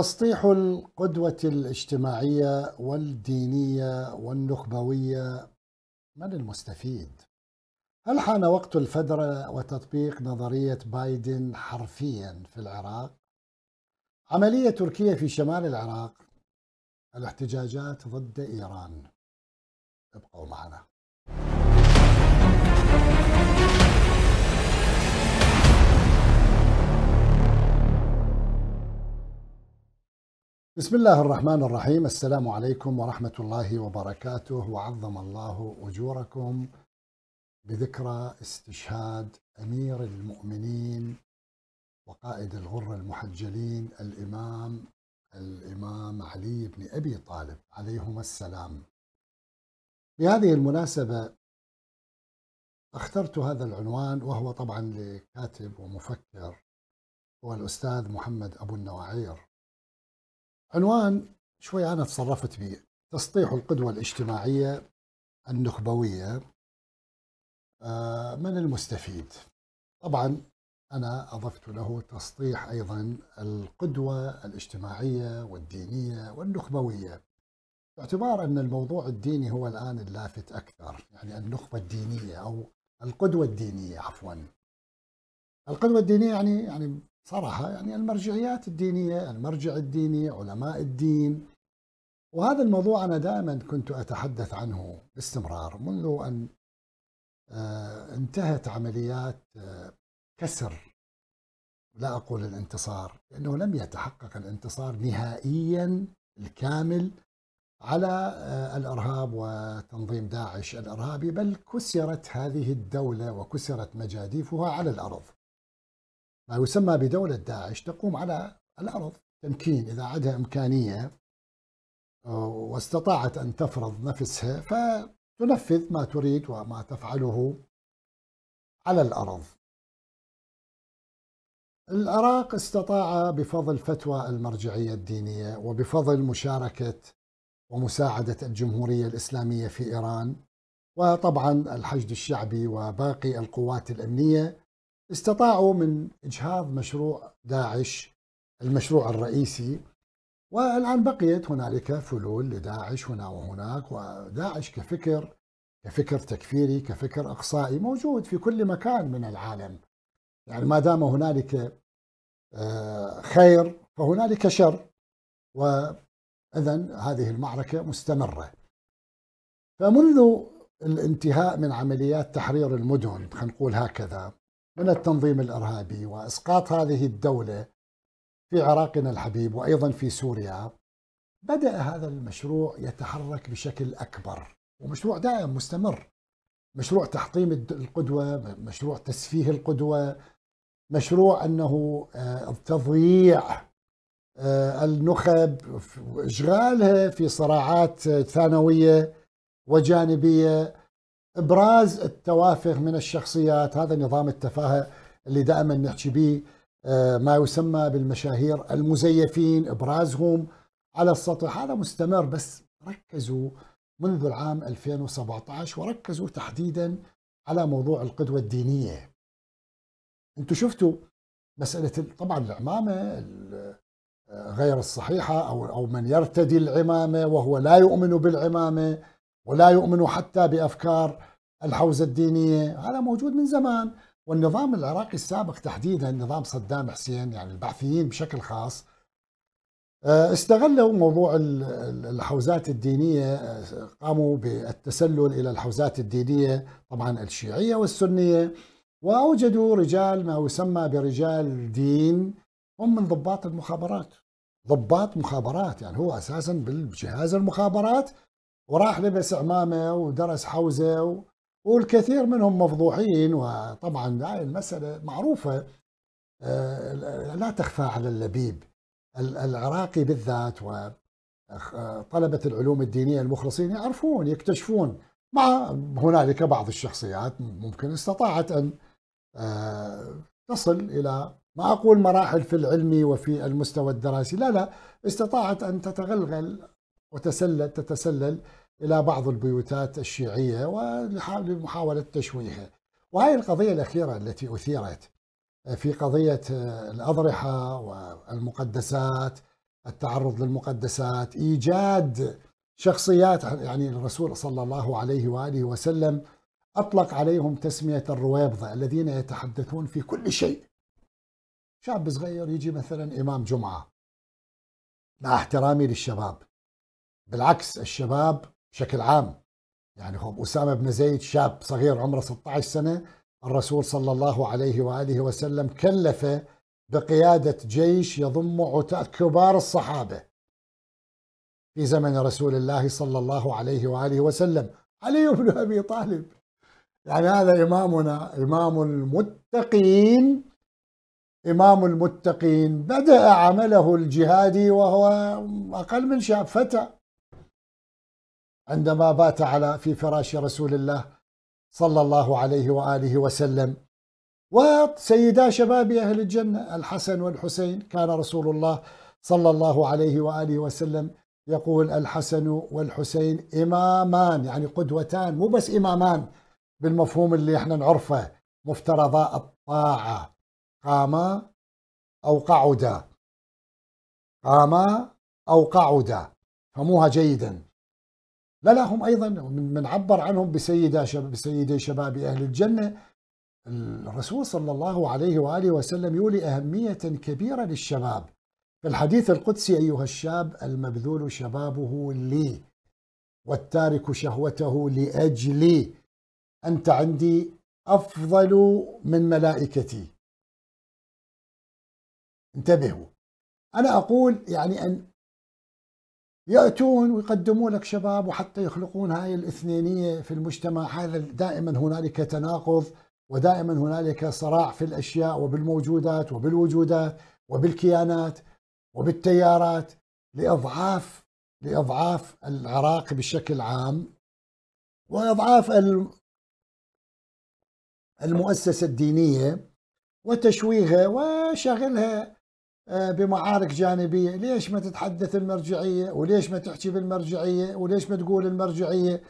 تسطيح القدوة الاجتماعية والدينية والنخبوية من المستفيد؟ هل حان وقت الفدرة وتطبيق نظرية بايدن حرفيا في العراق؟ عملية تركية في شمال العراق الاحتجاجات ضد إيران ابقوا معنا بسم الله الرحمن الرحيم السلام عليكم ورحمة الله وبركاته وعظم الله أجوركم بذكرى استشهاد أمير المؤمنين وقائد الغر المحجلين الإمام الإمام علي بن أبي طالب عليهما السلام بهذه المناسبة اخترت هذا العنوان وهو طبعا لكاتب ومفكر هو الأستاذ محمد أبو النواعير عنوان شوي أنا تصرفت به تسطيح القدوة الاجتماعية النخبوية آه، من المستفيد طبعا أنا أضفت له تسطيح أيضا القدوة الاجتماعية والدينية والنخبوية باعتبار أن الموضوع الديني هو الآن اللافت أكثر يعني النخبة الدينية أو القدوة الدينية عفوا القدوة الدينية يعني يعني صراحة يعني المرجعيات الدينية المرجع الديني علماء الدين وهذا الموضوع أنا دائما كنت أتحدث عنه باستمرار منذ أن آه، انتهت عمليات آه، كسر لا أقول الانتصار لأنه لم يتحقق الانتصار نهائيا الكامل على آه، الارهاب وتنظيم داعش الارهابي بل كسرت هذه الدوله وكسرت مجاديفها على الارض. ما يسمى بدولة داعش تقوم على الأرض تمكين إذا عندها إمكانية واستطاعت أن تفرض نفسها فتنفذ ما تريد وما تفعله على الأرض العراق استطاع بفضل فتوى المرجعية الدينية وبفضل مشاركة ومساعدة الجمهورية الإسلامية في إيران وطبعا الحشد الشعبي وباقي القوات الأمنية استطاعوا من إجهاض مشروع داعش المشروع الرئيسي والآن بقيت هنالك فلول لداعش هنا وهناك وداعش كفكر كفكر تكفيري كفكر إقصائي موجود في كل مكان من العالم يعني ما دام هنالك آه، خير فهنالك شر وإذا هذه المعركة مستمرة فمنذ الانتهاء من عمليات تحرير المدن خلينا نقول هكذا من التنظيم الارهابي واسقاط هذه الدوله في عراقنا الحبيب وايضا في سوريا بدا هذا المشروع يتحرك بشكل اكبر ومشروع دائم مستمر مشروع تحطيم القدوه مشروع تسفيه القدوه مشروع انه آه، تضييع آه، النخب واشغالها في صراعات آه، ثانويه وجانبيه ابراز التوافه من الشخصيات هذا نظام التفاهه اللي دائما نحكي به آه، ما يسمى بالمشاهير المزيفين ابرازهم على السطح هذا مستمر بس ركزوا منذ العام 2017 وركزوا تحديدا على موضوع القدوه الدينيه انتم شفتوا مساله طبعا العمامه آه، غير الصحيحه او او من يرتدي العمامه وهو لا يؤمن بالعمامه ولا يؤمنوا حتى بأفكار الحوزة الدينية هذا موجود من زمان والنظام العراقي السابق تحديدا نظام صدام حسين يعني البعثيين بشكل خاص آه، استغلوا موضوع الحوزات الدينية آه، قاموا بالتسلل إلى الحوزات الدينية طبعا الشيعية والسنية وأوجدوا رجال ما يسمى برجال دين هم من ضباط المخابرات ضباط مخابرات يعني هو أساسا بالجهاز المخابرات وراح لبس عمامه ودرس حوزه و... والكثير منهم مفضوحين وطبعا هاي المساله معروفه آه، لا تخفى على اللبيب العراقي بالذات وطلبة آه، العلوم الدينية المخلصين يعرفون يكتشفون مع هنالك بعض الشخصيات ممكن استطاعت أن آه، تصل إلى ما أقول مراحل في العلم وفي المستوى الدراسي لا لا استطاعت أن تتغلغل وتسلل تتسلل إلى بعض البيوتات الشيعية ولمحاولة تشويهها. وهي القضية الأخيرة التي أثيرت آه، في قضية آه، الأضرحة والمقدسات التعرض للمقدسات إيجاد شخصيات يعني الرسول صلى الله عليه وآله وسلم أطلق عليهم تسمية الرويبضة الذين يتحدثون في كل شيء شاب صغير يجي مثلا إمام جمعة مع احترامي للشباب بالعكس الشباب بشكل عام يعني هم أسامة بن زيد شاب صغير عمره 16 سنة الرسول صلى الله عليه وآله وسلم كلفه بقيادة جيش يضم عتاة كبار الصحابة في زمن رسول الله صلى الله عليه وآله وسلم علي بن أبي طالب يعني هذا إمامنا إمام المتقين إمام المتقين بدأ عمله الجهادي وهو أقل من شاب فتى عندما بات على في فراش رسول الله صلى الله عليه واله وسلم وسيدا شباب اهل الجنه الحسن والحسين كان رسول الله صلى الله عليه واله وسلم يقول الحسن والحسين امامان يعني قدوتان مو بس امامان بالمفهوم اللي احنا نعرفه مفترضا الطاعه قاما او قعدا قاما او قعدا فموها جيدا لا لا هم أيضا عبر عنهم بسيدة شباب بسيدي شباب أهل الجنة الرسول صلى الله عليه وآله وسلم يولي أهمية كبيرة للشباب في الحديث القدسي أيها الشاب المبذول شبابه لي والتارك شهوته لأجلي أنت عندي أفضل من ملائكتي انتبهوا أنا أقول يعني أن ياتون ويقدموا لك شباب وحتى يخلقون هاي الاثنينيه في المجتمع هذا دائما هنالك تناقض ودائما هنالك صراع في الاشياء وبالموجودات وبالوجودات وبالكيانات وبالتيارات لاضعاف لاضعاف العراق بشكل عام واضعاف المؤسسه الدينيه وتشويهها وشغلها آه، بمعارك جانبية ليش ما تتحدث المرجعية وليش ما تحكي بالمرجعية وليش ما تقول المرجعية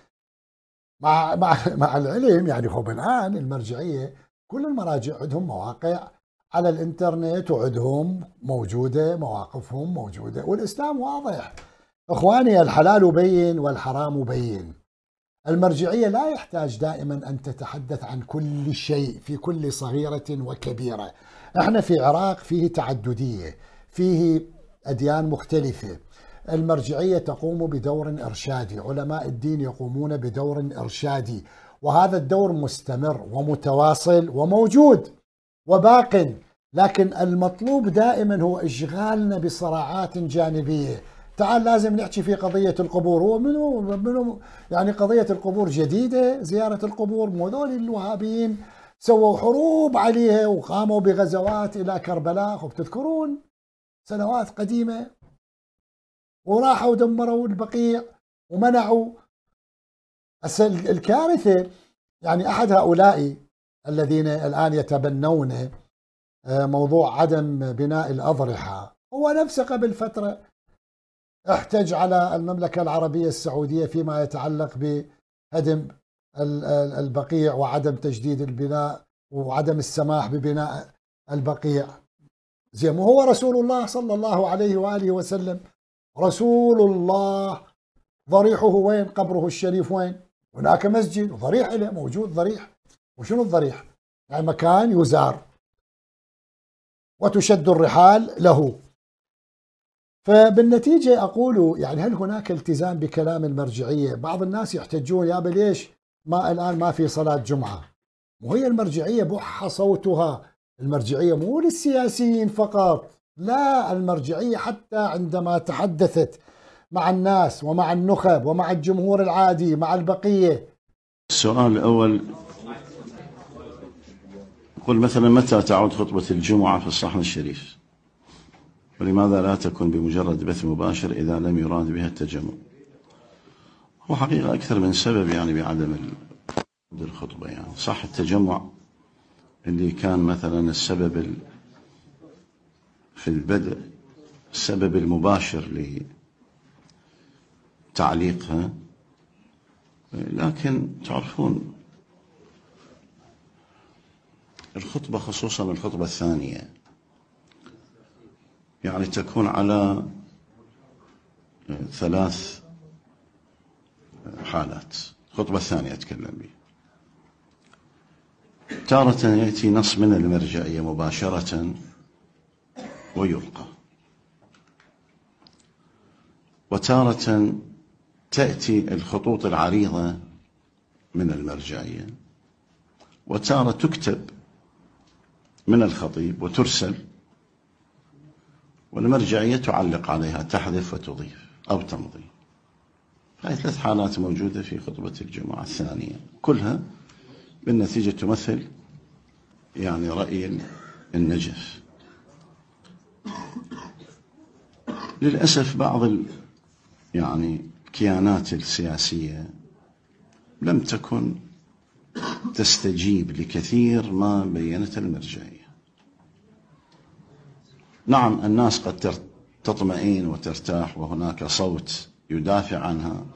مع, مع, مع العلم يعني خب الآن المرجعية كل المراجع عندهم مواقع على الانترنت وعندهم موجودة مواقفهم موجودة والإسلام واضح إخواني الحلال بين والحرام بين المرجعية لا يحتاج دائما أن تتحدث عن كل شيء في كل صغيرة وكبيرة احنا في عراق فيه تعددية فيه أديان مختلفة المرجعية تقوم بدور إرشادي علماء الدين يقومون بدور إرشادي وهذا الدور مستمر ومتواصل وموجود وباق لكن المطلوب دائما هو اشغالنا بصراعات جانبيه تعال لازم نحكي في قضية القبور هو منو منو يعني قضية القبور جديدة زيارة القبور مو الوهابيين سووا حروب عليها وقاموا بغزوات إلى كربلاء وبتذكرون سنوات قديمة وراحوا دمروا البقيع ومنعوا الكارثة يعني أحد هؤلاء الذين الآن يتبنون آه، موضوع عدم بناء الأضرحة هو نفسه قبل فترة احتج على المملكة العربية السعودية فيما يتعلق بهدم البقيع وعدم تجديد البناء وعدم السماح ببناء البقيع زين وهو رسول الله صلى الله عليه وآله وسلم رسول الله ضريحه وين قبره الشريف وين هناك مسجد وضريح له موجود ضريح وشنو الضريح يعني مكان يزار وتشد الرحال له فبالنتيجة أقول يعني هل هناك التزام بكلام المرجعية بعض الناس يحتجون يا ليش ما الآن ما في صلاة جمعة وهي المرجعية بح صوتها المرجعية مو للسياسيين فقط لا المرجعية حتى عندما تحدثت مع الناس ومع النخب ومع الجمهور العادي مع البقية السؤال الأول قل مثلا متى تعود خطبة الجمعة في الصحن الشريف ولماذا لا تكون بمجرد بث مباشر إذا لم يراد بها التجمع وحقيقة أكثر من سبب يعني بعدم الخطبة يعني صح التجمع اللي كان مثلا السبب في البدء السبب المباشر لتعليقها لكن تعرفون الخطبة خصوصا الخطبة الثانية يعني تكون على ثلاث حالات الخطبة الثانية أتكلم بها تارة يأتي نص من المرجعية مباشرة ويلقى وتارة تأتي الخطوط العريضة من المرجعية وتارة تكتب من الخطيب وترسل والمرجعية تعلق عليها تحذف وتضيف أو تمضي هذه ثلاث حالات موجودة في خطبة الجمعة الثانية كلها بالنتيجة تمثل يعني رأي النجف للأسف بعض ال يعني الكيانات السياسية لم تكن تستجيب لكثير ما بينت المرجعية نعم الناس قد تطمئن وترتاح وهناك صوت يدافع عنها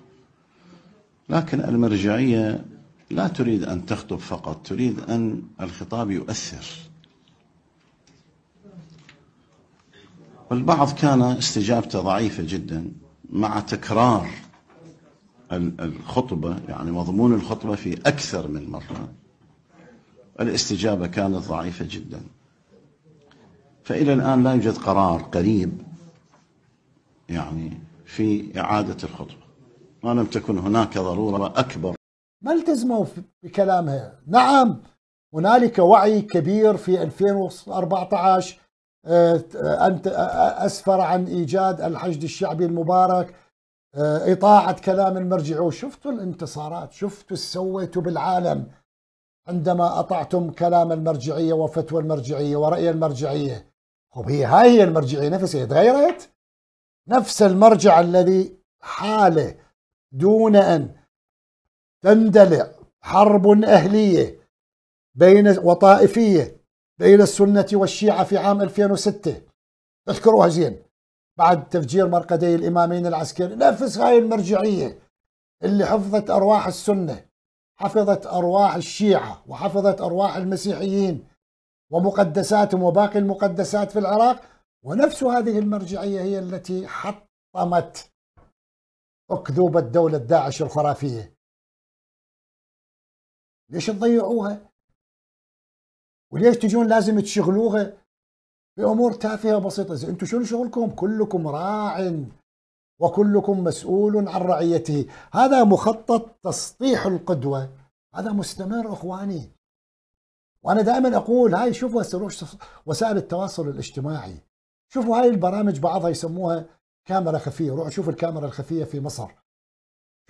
لكن المرجعية لا تريد أن تخطب فقط تريد أن الخطاب يؤثر والبعض كان استجابته ضعيفة جدا مع تكرار الخطبة يعني مضمون الخطبة في أكثر من مرة الاستجابة كانت ضعيفة جدا فإلى الآن لا يوجد قرار قريب يعني في إعادة الخطبة ما لم تكن هناك ضرورة أكبر ما التزموا بكلامها نعم هنالك وعي كبير في 2014 آه، أنت آه، أسفر عن إيجاد الحشد الشعبي المبارك آه، إطاعة كلام المرجع وشفتوا الانتصارات شفتوا سويتوا بالعالم عندما أطعتم كلام المرجعية وفتوى المرجعية ورأي المرجعية هي هاي هي المرجعية نفسها تغيرت نفس المرجع الذي حاله دون أن تندلع حرب أهلية بين وطائفية بين السنة والشيعة في عام 2006 اذكروها زين بعد تفجير مرقدي الإمامين العسكري نفس هاي المرجعية اللي حفظت أرواح السنة حفظت أرواح الشيعة وحفظت أرواح المسيحيين ومقدساتهم وباقي المقدسات في العراق ونفس هذه المرجعية هي التي حطمت أكذوبة دولة داعش الخرافية ليش تضيعوها وليش تجون لازم تشغلوها بأمور تافهة بسيطة أنتم شنو شغلكم كلكم راع وكلكم مسؤول عن رعيته هذا مخطط تسطيح القدوة هذا مستمر إخواني وأنا دائما أقول هاي شوفوا وسائل التواصل الاجتماعي شوفوا هاي البرامج بعضها يسموها كاميرا خفيه روحوا شوفوا الكاميرا الخفيه في مصر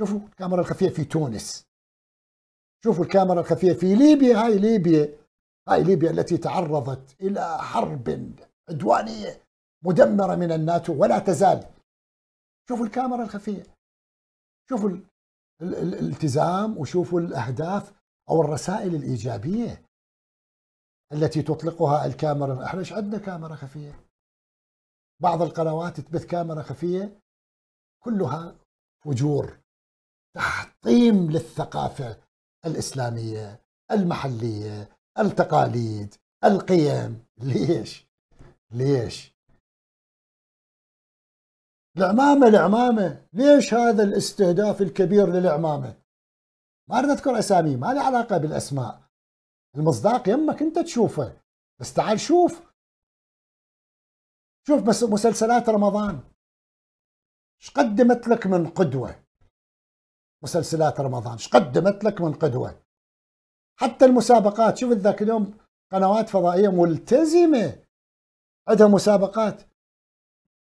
شوفوا الكاميرا الخفيه في تونس شوفوا الكاميرا الخفيه في ليبيا هاي ليبيا هاي ليبيا التي تعرضت الى حرب عدوانيه مدمره من الناتو ولا تزال شوفوا الكاميرا الخفيه شوفوا الالتزام وشوفوا الاهداف او الرسائل الايجابيه التي تطلقها الكاميرا احنا ايش عندنا كاميرا خفيه بعض القنوات تبث كاميرا خفية كلها فجور تحطيم للثقافة الإسلامية المحلية التقاليد القيم ليش ليش العمامة العمامة ليش هذا الاستهداف الكبير للعمامة ما أريد أذكر أسامي ما لي علاقة بالأسماء المصداق يمك أنت تشوفه بس تعال شوف شوف بس مسلسلات رمضان ايش قدمت لك من قدوه مسلسلات رمضان ايش قدمت لك من قدوه حتى المسابقات شوف ذاك اليوم قنوات فضائيه ملتزمه عندها مسابقات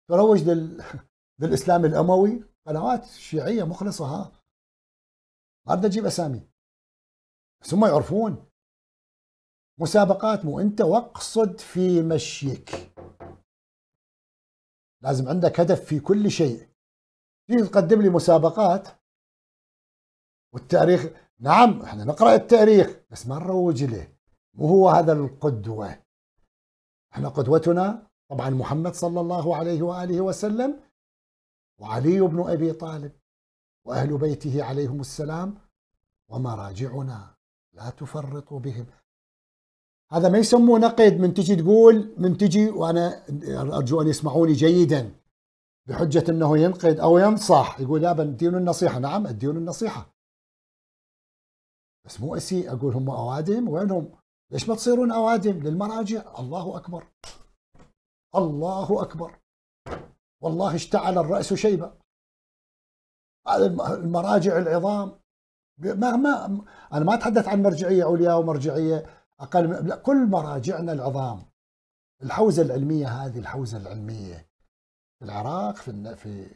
تروج لل... للاسلام الاموي قنوات شيعيه مخلصه ها ما بدي اجيب اسامي بس هم يعرفون مسابقات مو انت واقصد في مشيك لازم عندك هدف في كل شيء تيجي تقدم لي مسابقات والتاريخ نعم احنا نقرا التاريخ بس ما نروج له مو هو هذا القدوه احنا قدوتنا طبعا محمد صلى الله عليه واله وسلم وعلي بن ابي طالب واهل بيته عليهم السلام ومراجعنا لا تفرطوا بهم هذا ما يسموه نقد من تجي تقول من تجي وانا ارجو ان يسمعوني جيدا بحجه انه ينقد او ينصح يقول لا اديون النصيحه نعم اديون النصيحه بس مو اسيء اقول هم اوادم وينهم؟ ليش ما تصيرون اوادم للمراجع؟ الله اكبر الله اكبر والله اشتعل الراس شيبه هذا المراجع العظام ما ما انا ما اتحدث عن مرجعيه عليا ومرجعيه اقل لا كل مراجعنا العظام الحوزه العلميه هذه الحوزه العلميه في العراق في في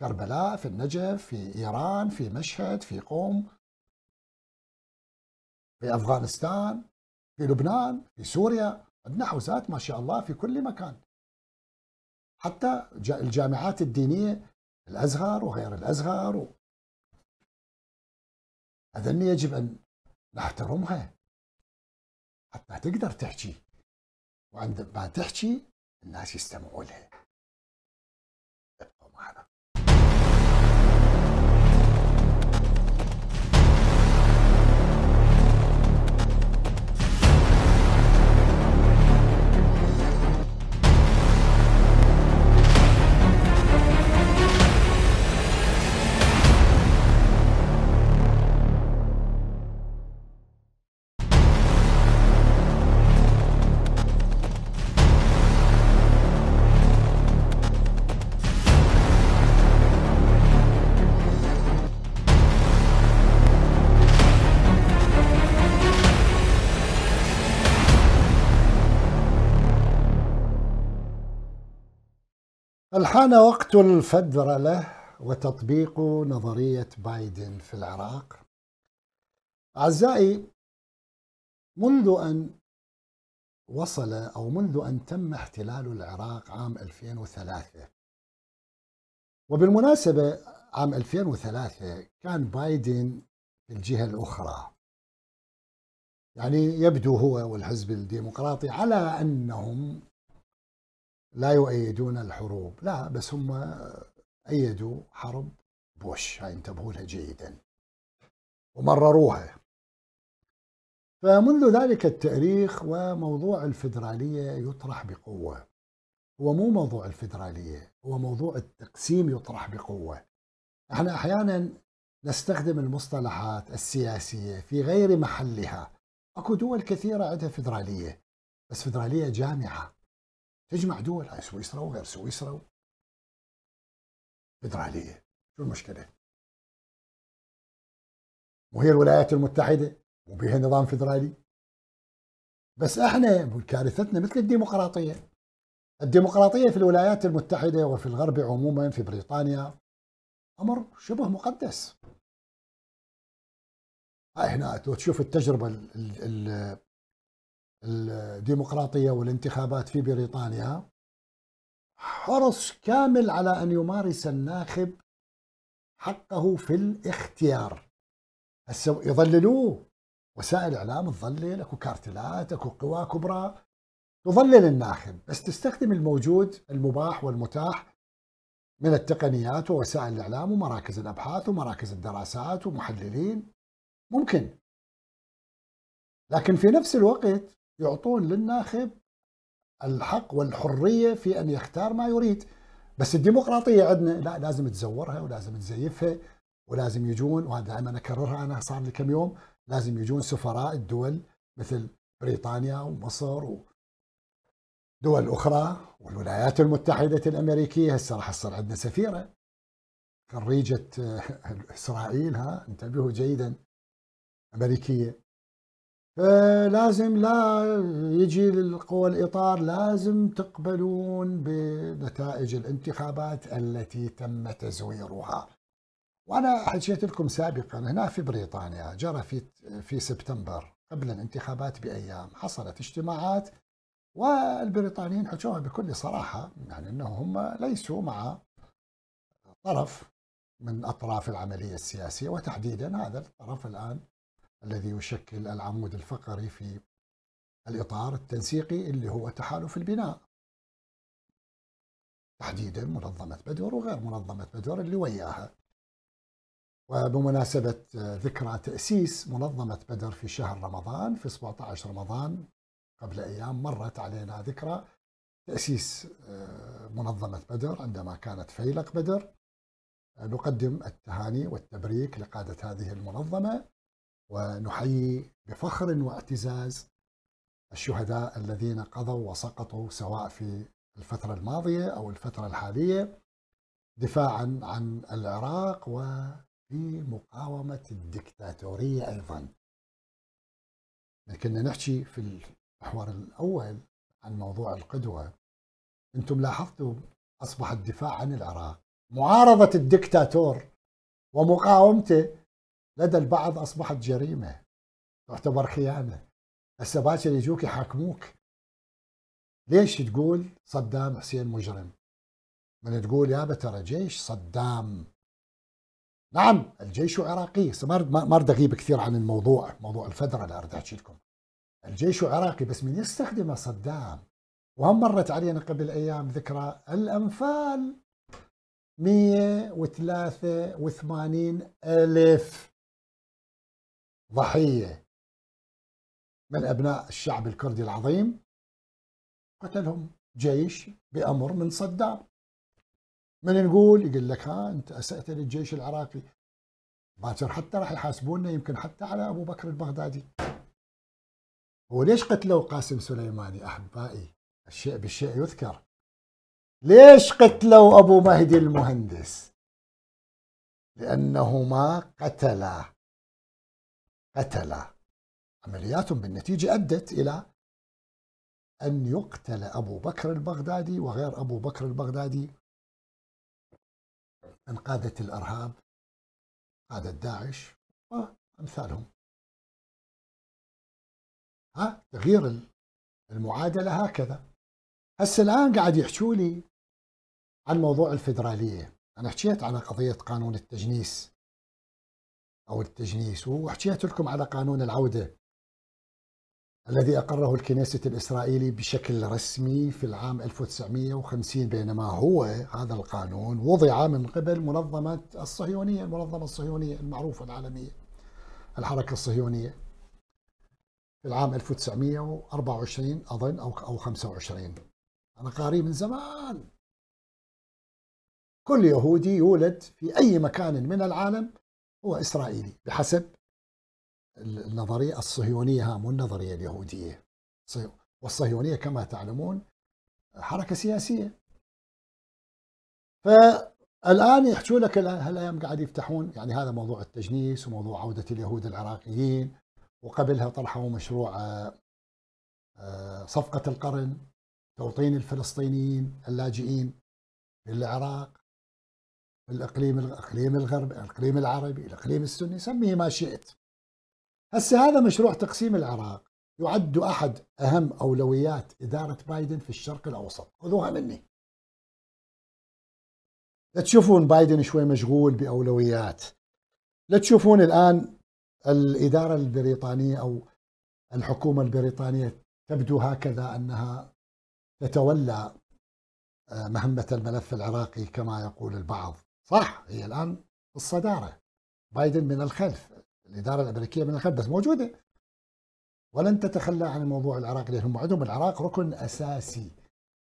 كربلاء في النجف في ايران في مشهد في قوم في افغانستان في لبنان في سوريا عندنا حوزات ما شاء الله في كل مكان حتى الجامعات الدينيه الازهر وغير الازهر و... هذني يجب ان نحترمها حتى تقدر تحكي وعندما تحكي الناس يستمعوا لها الحان وقت الفدر له وتطبيق نظرية بايدن في العراق أعزائي منذ أن وصل أو منذ أن تم احتلال العراق عام 2003 وبالمناسبة عام 2003 كان بايدن في الجهة الأخرى يعني يبدو هو والحزب الديمقراطي على أنهم لا يؤيدون الحروب لا بس هم أيدوا حرب بوش هاي انتبهوا لها جيدا ومرروها فمنذ ذلك التاريخ وموضوع الفدرالية يطرح بقوة هو مو موضوع الفدرالية هو موضوع التقسيم يطرح بقوة احنا أحيانا نستخدم المصطلحات السياسية في غير محلها أكو دول كثيرة عندها فدرالية بس فدرالية جامعة تجمع دول هاي سويسرا وغير سويسرا و... فدرالية شو المشكلة؟ وهي الولايات المتحدة وبها نظام فدرالي بس احنا كارثتنا مثل الديمقراطية الديمقراطية في الولايات المتحدة وفي الغرب عموما في بريطانيا أمر شبه مقدس هاي هنا لو تشوف التجربة الديمقراطية والانتخابات في بريطانيا حرص كامل على أن يمارس الناخب حقه في الاختيار يظللوه وسائل الإعلام تظلل أكو كارتلات أكو قوى كبرى تظلل الناخب بس تستخدم الموجود المباح والمتاح من التقنيات ووسائل الإعلام ومراكز الأبحاث ومراكز الدراسات ومحللين ممكن لكن في نفس الوقت يعطون للناخب الحق والحرية في أن يختار ما يريد بس الديمقراطية عندنا لا لازم تزورها ولازم تزيفها ولازم يجون وهذا دائما أكررها أنا صار لي كم يوم لازم يجون سفراء الدول مثل بريطانيا ومصر ودول أخرى والولايات المتحدة الأمريكية هسه راح تصير عندنا سفيرة خريجة إسرائيل ها انتبهوا جيدا أمريكية آه، لازم لا يجي للقوى الإطار لازم تقبلون بنتائج الانتخابات التي تم تزويرها وأنا حكيت لكم سابقا هنا في بريطانيا جرى في, في سبتمبر قبل الانتخابات بأيام حصلت اجتماعات والبريطانيين حكوها بكل صراحة يعني أنه هم ليسوا مع طرف من أطراف العملية السياسية وتحديدا هذا الطرف الآن الذي يشكل العمود الفقري في الإطار التنسيقي اللي هو تحالف البناء تحديدا منظمة بدر وغير منظمة بدر اللي وياها وبمناسبة ذكرى تأسيس منظمة بدر في شهر رمضان في 17 رمضان قبل أيام مرت علينا ذكرى تأسيس آه، منظمة بدر عندما كانت فيلق بدر نقدم التهاني والتبريك لقادة هذه المنظمة ونحيي بفخر واعتزاز الشهداء الذين قضوا وسقطوا سواء في الفترة الماضية أو الفترة الحالية دفاعا عن العراق وفي مقاومة الدكتاتورية أيضا كنا نحكي في المحور الأول عن موضوع القدوة أنتم لاحظتوا أصبح الدفاع عن العراق معارضة الدكتاتور ومقاومته لدى البعض أصبحت جريمة تعتبر خيانة هسه باكر يجوك يحاكموك ليش تقول صدام حسين مجرم من تقول يابا ترى جيش صدام نعم الجيش عراقي ما اريد اغيب كثير عن الموضوع موضوع الفدره اللي اريد احكي لكم الجيش عراقي بس من يستخدمه صدام وهم مرت علينا قبل ايام ذكرى الانفال 183 الف ضحية من أبناء الشعب الكردي العظيم قتلهم جيش بأمر من صدام من نقول يقول لك ها أنت أسأت للجيش العراقي باكر حتى راح يحاسبونا يمكن حتى على أبو بكر البغدادي هو ليش قتلوا قاسم سليماني أحبائي الشيء بالشيء يذكر ليش قتلوا أبو مهدي المهندس لأنهما قتلا قتل عمليات بالنتيجة أدت إلى أن يقتل أبو بكر البغدادي وغير أبو بكر البغدادي من قادة الإرهاب قادة داعش وأمثالهم ها تغيير المعادلة هكذا هسه الآن قاعد يحكوا لي عن موضوع الفدرالية أنا حكيت على قضية قانون التجنيس أو التجنيس وحكيت لكم على قانون العودة الذي أقره الكنيسة الإسرائيلي بشكل رسمي في العام 1950 بينما هو هذا القانون وضع من قبل منظمة الصهيونية المنظمة الصهيونية المعروفة العالمية الحركة الصهيونية في العام 1924 أظن أو أو 25 أنا قاري من زمان كل يهودي يولد في أي مكان من العالم هو إسرائيلي بحسب النظرية الصهيونية هام والنظرية اليهودية والصهيونية كما تعلمون حركة سياسية فالآن يحكوا لك هالأيام قاعد يفتحون يعني هذا موضوع التجنيس وموضوع عودة اليهود العراقيين وقبلها طرحوا مشروع آه، آه، صفقة القرن توطين الفلسطينيين اللاجئين للعراق الاقليم الاقليم الغربي الاقليم العربي الاقليم السني سميه ما شئت هسه هذا مشروع تقسيم العراق يعد احد اهم اولويات اداره بايدن في الشرق الاوسط خذوها مني لا تشوفون بايدن شوي مشغول باولويات لا تشوفون الان الاداره البريطانيه او الحكومه البريطانيه تبدو هكذا انها تتولى آه، مهمه الملف العراقي كما يقول البعض صح هي الآن في الصدارة بايدن من الخلف الإدارة الأمريكية من الخلف بس موجودة ولن تتخلى عن الموضوع العراقي لأنهم عندهم العراق ركن أساسي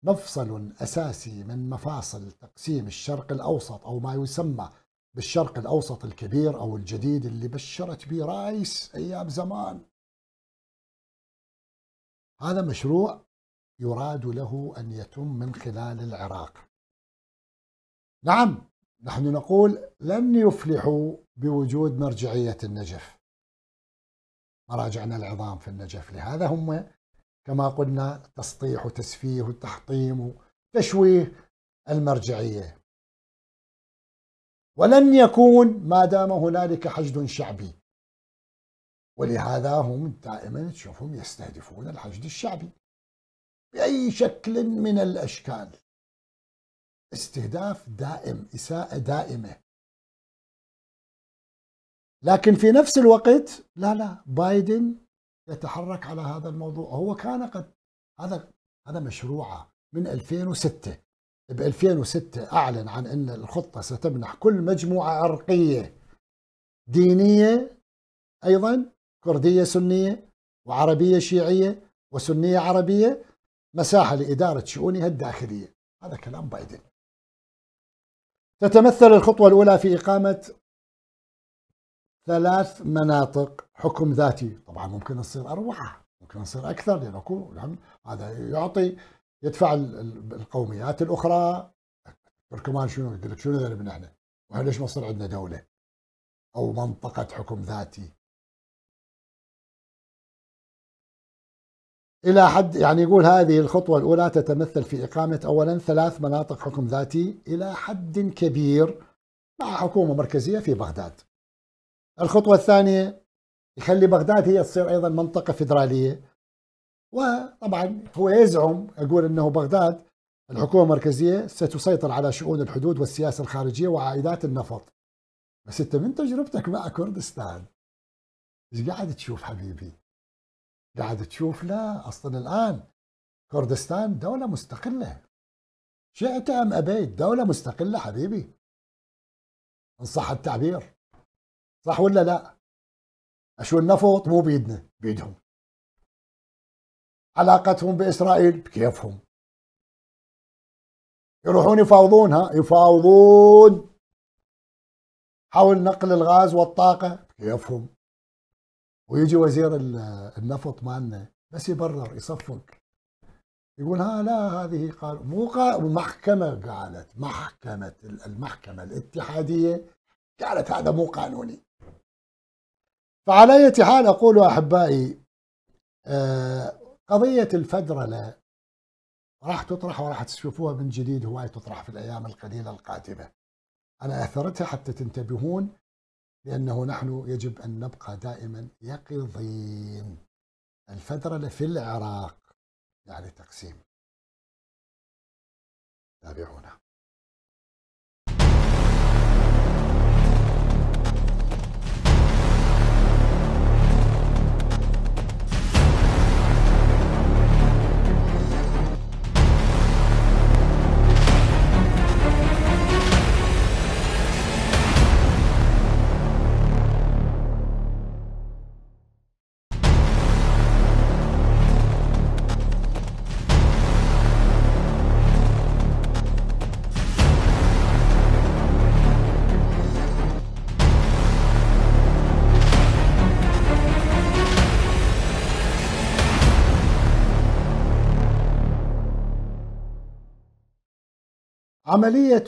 مفصل أساسي من مفاصل تقسيم الشرق الأوسط أو ما يسمى بالشرق الأوسط الكبير أو الجديد اللي بشرت به رايس أيام زمان هذا مشروع يراد له أن يتم من خلال العراق نعم نحن نقول لن يفلحوا بوجود مرجعية النجف مراجعنا العظام في النجف لهذا هم كما قلنا تسطيح وتسفيه وتحطيم وتشويه المرجعية ولن يكون ما دام هنالك حشد شعبي ولهذا هم دائما تشوفهم يستهدفون الحشد الشعبي بأي شكل من الأشكال استهداف دائم إساءة دائمة لكن في نفس الوقت لا لا بايدن يتحرك على هذا الموضوع هو كان قد هذا هذا مشروعه من 2006 ب 2006 اعلن عن ان الخطه ستمنح كل مجموعه عرقيه دينيه ايضا كرديه سنيه وعربيه شيعيه وسنيه عربيه مساحه لاداره شؤونها الداخليه هذا كلام بايدن تتمثل الخطوة الأولى في إقامة ثلاث مناطق حكم ذاتي طبعا ممكن تصير أروع ممكن تصير أكثر لأن نعم، هذا يعطي يدفع القوميات الأخرى تركمان شنو يقول لك شنو ذنبنا احنا؟ واحنا ليش ما صار عندنا دولة أو منطقة حكم ذاتي إلى حد يعني يقول هذه الخطوة الأولى تتمثل في إقامة أولا ثلاث مناطق حكم ذاتي إلى حد كبير مع حكومة مركزية في بغداد الخطوة الثانية يخلي بغداد هي تصير أيضا منطقة فيدرالية وطبعا هو يزعم يقول أنه بغداد الحكومة المركزية ستسيطر على شؤون الحدود والسياسة الخارجية وعائدات النفط بس أنت من تجربتك مع كردستان ايش قاعد تشوف حبيبي؟ قاعد تشوف لا أصلا الآن كردستان دولة مستقلة شئت أم أبيت دولة مستقلة حبيبي إن صح التعبير صح ولا لا أشو النفط مو بيدنا بيدهم علاقتهم بإسرائيل بكيفهم يروحون يفاوضونها يفاوضون حول نقل الغاز والطاقة بكيفهم ويجي وزير النفط مالنا بس يبرر يصفق يقول ها لا هذه قال مو قال محكمة قالت محكمة المحكمة الاتحادية قالت هذا مو قانوني فعلى اية حال أقول أحبائي آه، قضية الفدرلة راح تطرح وراح تشوفوها من جديد هواي تطرح في الأيام القليلة القادمة أنا أثرتها حتى تنتبهون لأنه نحن يجب أن نبقى دائما يقظين الفترة في العراق يعني تقسيم تابعونا عملية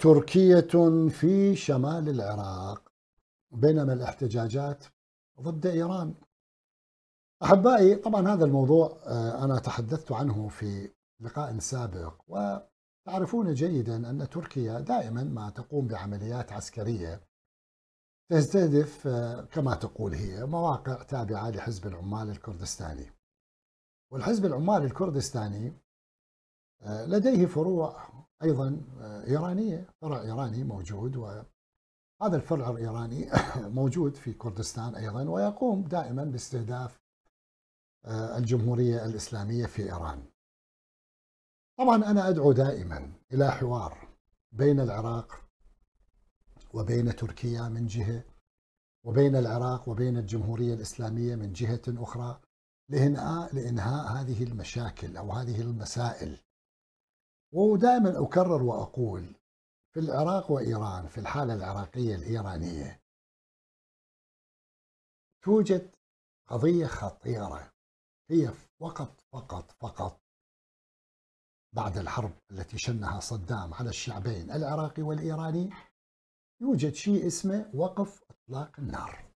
تركية في شمال العراق بينما الاحتجاجات ضد إيران أحبائي طبعا هذا الموضوع آه، أنا تحدثت عنه في لقاء سابق وتعرفون جيدا أن تركيا دائما ما تقوم بعمليات عسكرية تستهدف آه، كما تقول هي مواقع تابعة لحزب العمال الكردستاني والحزب العمال الكردستاني آه، لديه فروع أيضا آه، إيرانية فرع إيراني موجود وهذا الفرع الإيراني موجود في كردستان أيضا ويقوم دائما باستهداف آه، الجمهورية الإسلامية في إيران طبعا أنا أدعو دائما إلى حوار بين العراق وبين تركيا من جهة وبين العراق وبين الجمهورية الإسلامية من جهة أخرى لإنهاء, لإنهاء هذه المشاكل أو هذه المسائل ودائما أكرر وأقول في العراق وإيران في الحالة العراقية الإيرانية توجد قضية خطيرة هي فقط فقط فقط بعد الحرب التي شنها صدام على الشعبين العراقي والإيراني يوجد شيء اسمه وقف إطلاق النار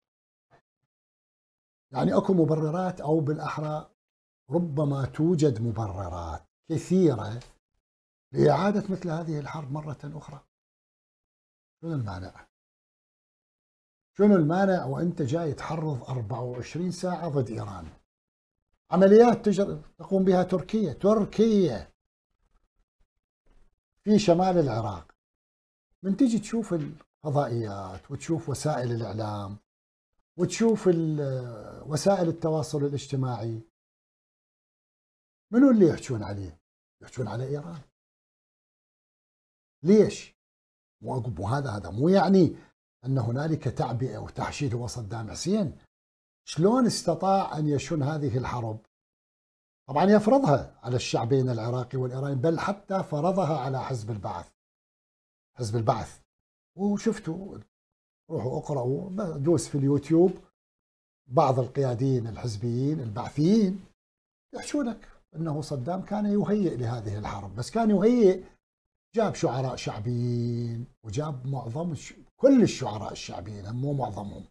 يعني أكو مبررات أو بالأحرى ربما توجد مبررات كثيرة لإعادة مثل هذه الحرب مرة أخرى شنو المانع؟ شنو المانع وأنت جاي تحرض 24 ساعة ضد إيران عمليات تجر... تقوم بها تركيا تركيا في شمال العراق من تجي تشوف الفضائيات وتشوف وسائل الإعلام وتشوف وسائل التواصل الاجتماعي منو اللي يحجون عليه؟ يحجون على إيران ليش؟ وهذا هذا مو يعني أن هنالك تعبئة وتحشيد هو صدام حسين شلون استطاع أن يشن هذه الحرب؟ طبعا يفرضها على الشعبين العراقي والإيراني بل حتى فرضها على حزب البعث حزب البعث وشفتوا روحوا اقرأوا دوس في اليوتيوب بعض القياديين الحزبيين البعثيين يحشونك انه صدام كان يهيئ لهذه الحرب بس كان يهيئ جاب شعراء شعبيين وجاب معظم الش... كل الشعراء الشعبيين مو معظمهم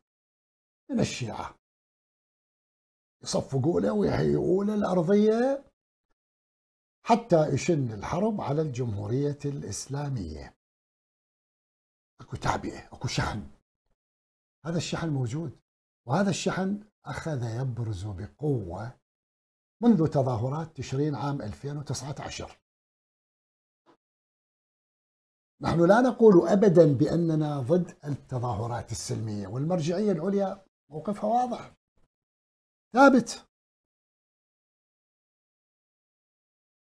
من الشيعة يصفقوا له ويهيئوا له الأرضية حتى يشن الحرب على الجمهورية الإسلامية اكو تعبئة اكو شحن هذا الشحن موجود وهذا الشحن أخذ يبرز بقوة منذ تظاهرات تشرين عام 2019 نحن لا نقول ابدا باننا ضد التظاهرات السلميه والمرجعيه العليا موقفها واضح ثابت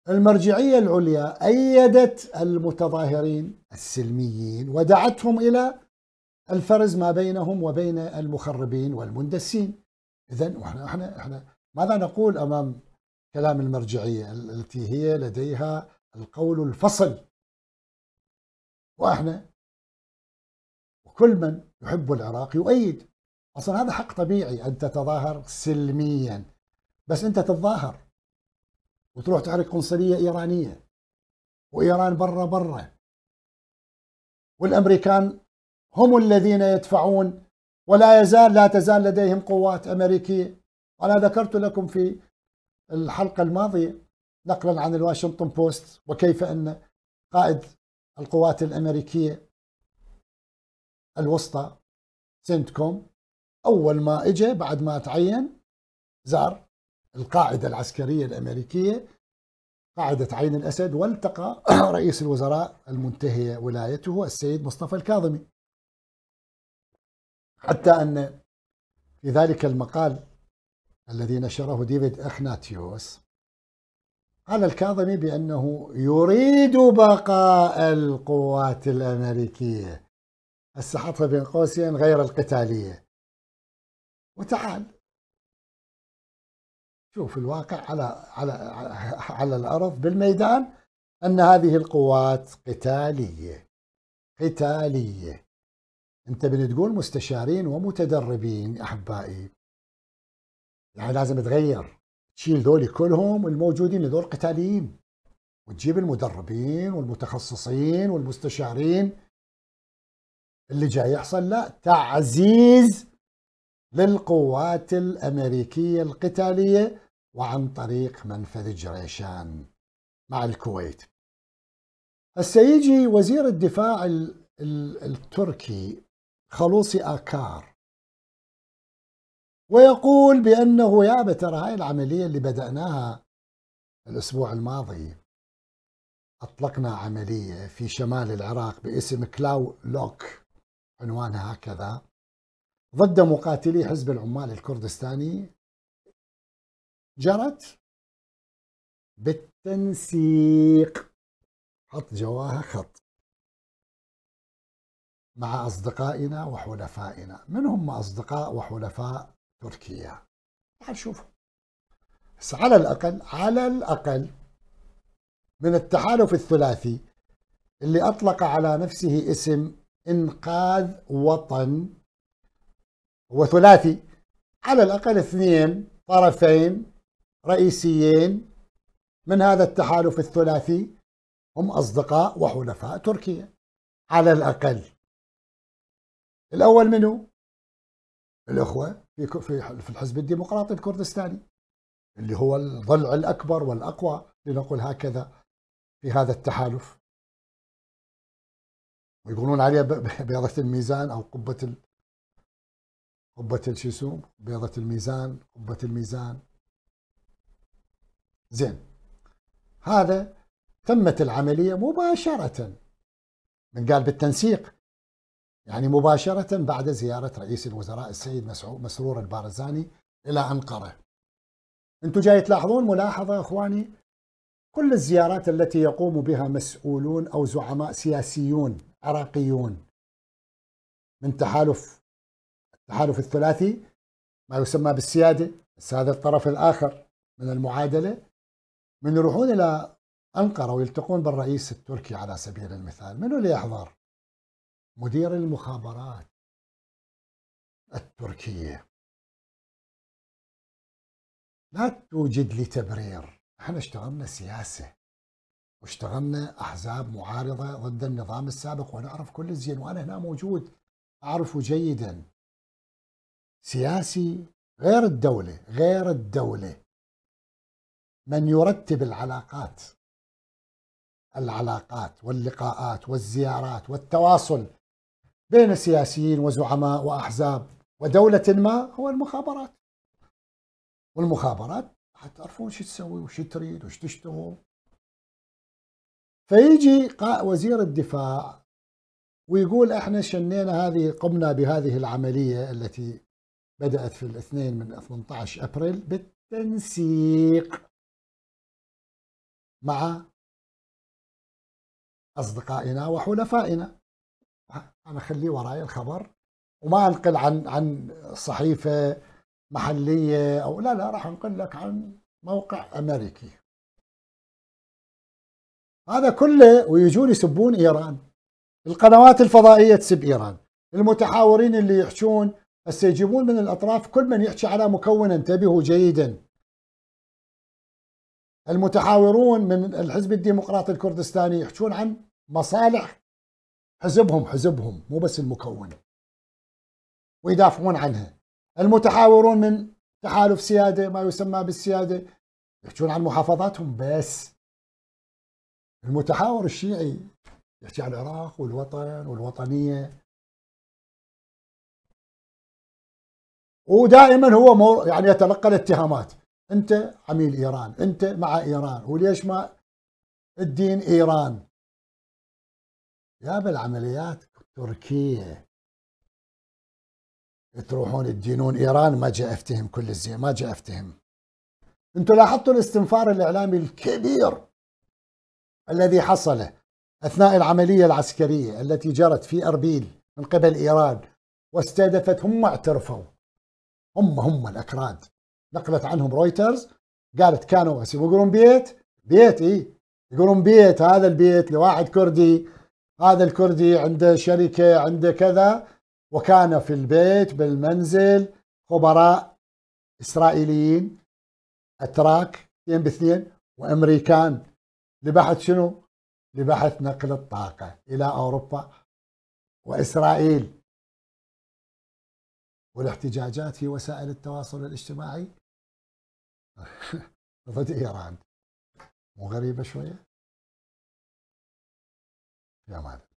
المرجعيه العليا ايدت المتظاهرين السلميين ودعتهم الى الفرز ما بينهم وبين المخربين والمندسين اذا احنا احنا احنا ماذا نقول امام كلام المرجعيه التي هي لديها القول الفصل واحنا وكل من يحب العراق يؤيد اصلا هذا حق طبيعي ان تتظاهر سلميا بس انت تتظاهر وتروح تحرك قنصليه ايرانيه وايران برا برا والامريكان هم الذين يدفعون ولا يزال لا تزال لديهم قوات امريكيه انا ذكرت لكم في الحلقه الماضيه نقلا عن الواشنطن بوست وكيف ان قائد القوات الأمريكية الوسطى سنتكم أول ما إجا بعد ما تعين زار القاعدة العسكرية الأمريكية قاعدة عين الأسد والتقى رئيس الوزراء المنتهية ولايته السيد مصطفى الكاظمي حتى أن في ذلك المقال الذي نشره ديفيد أخناتيوس على الكاظمي بأنه يريد بقاء القوات الأمريكية السحطها بين قوسين غير القتالية وتعال شوف الواقع على على على الأرض بالميدان أن هذه القوات قتالية قتالية أنت من تقول مستشارين ومتدربين أحبائي يعني لازم تغير تشيل ذولي كلهم الموجودين لذول قتاليين وتجيب المدربين والمتخصصين والمستشارين اللي جاي يحصل لا تعزيز للقوات الأمريكية القتالية وعن طريق منفذ جريشان مع الكويت السيجي يجي وزير الدفاع التركي خلوصي آكار ويقول بأنه يا ترى هاي العملية اللي بدأناها الأسبوع الماضي أطلقنا عملية في شمال العراق باسم كلاو لوك عنوانها هكذا ضد مقاتلي حزب العمال الكردستاني جرت بالتنسيق حط جواها خط مع أصدقائنا وحلفائنا من هم أصدقاء وحلفاء تركيا شوف بس على الأقل على الأقل من التحالف الثلاثي اللي أطلق على نفسه اسم إنقاذ وطن وثلاثي على الأقل اثنين طرفين رئيسيين من هذا التحالف الثلاثي هم أصدقاء وحلفاء تركيا على الأقل الأول منو الأخوة في في الحزب الديمقراطي الكردستاني اللي هو الضلع الاكبر والاقوى لنقل هكذا في هذا التحالف ويقولون عليها بيضة الميزان او قبة قبة شو اسمه بيضة الميزان قبة الميزان زين هذا تمت العملية مباشرة من قال بالتنسيق يعني مباشرة بعد زيارة رئيس الوزراء السيد مسعود مسرور البارزاني إلى أنقرة أنتم جاي تلاحظون ملاحظة أخواني كل الزيارات التي يقوم بها مسؤولون أو زعماء سياسيون عراقيون من تحالف التحالف الثلاثي ما يسمى بالسيادة بس هذا الطرف الآخر من المعادلة من يروحون إلى أنقرة ويلتقون بالرئيس التركي على سبيل المثال من اللي يحضر مدير المخابرات التركية لا توجد لي تبرير احنا اشتغلنا سياسة واشتغلنا أحزاب معارضة ضد النظام السابق وأنا أعرف كل زين وأنا هنا موجود أعرفه جيدا سياسي غير الدولة غير الدولة من يرتب العلاقات العلاقات واللقاءات والزيارات والتواصل بين سياسيين وزعماء وأحزاب ودولة ما هو المخابرات والمخابرات حتعرفون شو تسوي وش تريد وش تشتغل فيجي وزير الدفاع ويقول احنا شنينا هذه قمنا بهذه العملية التي بدأت في الاثنين من 18 أبريل بالتنسيق مع أصدقائنا وحلفائنا انا خليه وراي الخبر وما انقل عن عن صحيفه محليه او لا لا راح انقل لك عن موقع امريكي هذا كله ويجون يسبون ايران القنوات الفضائيه تسب ايران المتحاورين اللي يحشون هسه يجيبون من الاطراف كل من يحكي على مكون انتبهوا جيدا المتحاورون من الحزب الديمقراطي الكردستاني يحكون عن مصالح حزبهم حزبهم مو بس المكون ويدافعون عنها المتحاورون من تحالف سيادة ما يسمى بالسيادة يحجون عن محافظاتهم بس المتحاور الشيعي يحكي عن العراق والوطن والوطنية ودائما هو مور يعني يتلقى الاتهامات انت عميل ايران انت مع ايران وليش ما الدين ايران يابا العمليات تركيه تروحون تدينون ايران ما جاء افتهم كل الزين ما جاء افتهم انتم لاحظتوا الاستنفار الاعلامي الكبير الذي حصل اثناء العمليه العسكريه التي جرت في اربيل من قبل ايران واستهدفت هم اعترفوا هم هم الاكراد نقلت عنهم رويترز قالت كانوا يقولون بيت بيت اي يقولون بيت هذا البيت لواحد كردي هذا الكردي عنده شركة عنده كذا وكان في البيت بالمنزل خبراء إسرائيليين أتراك اثنين باثنين وأمريكان لبحث شنو؟ لبحث نقل الطاقة إلى أوروبا وإسرائيل والاحتجاجات في وسائل التواصل الاجتماعي ضد إيران مو غريبة شوية؟ llamar.